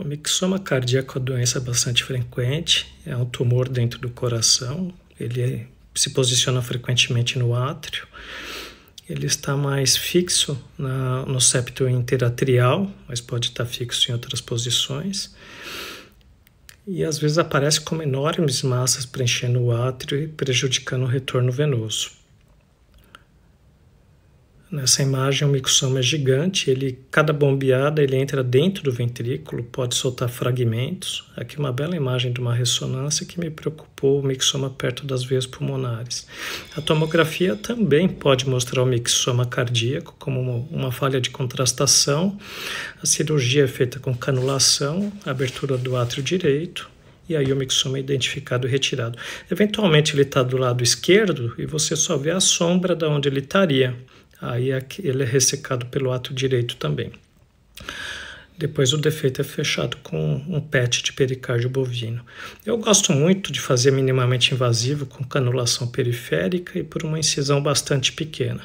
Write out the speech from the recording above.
O mixoma cardíaco é uma doença bastante frequente, é um tumor dentro do coração, ele se posiciona frequentemente no átrio, ele está mais fixo na, no septo interatrial, mas pode estar fixo em outras posições, e às vezes aparece com enormes massas preenchendo o átrio e prejudicando o retorno venoso. Nessa imagem, o mixoma é gigante, ele, cada bombeada ele entra dentro do ventrículo, pode soltar fragmentos. Aqui uma bela imagem de uma ressonância que me preocupou, o mixoma perto das veias pulmonares. A tomografia também pode mostrar o mixoma cardíaco como uma, uma falha de contrastação. A cirurgia é feita com canulação, abertura do átrio direito, e aí o mixoma é identificado e retirado. Eventualmente ele está do lado esquerdo e você só vê a sombra de onde ele estaria aí é ele é ressecado pelo ato direito também. Depois o defeito é fechado com um PET de pericárdio bovino. Eu gosto muito de fazer minimamente invasivo com canulação periférica e por uma incisão bastante pequena.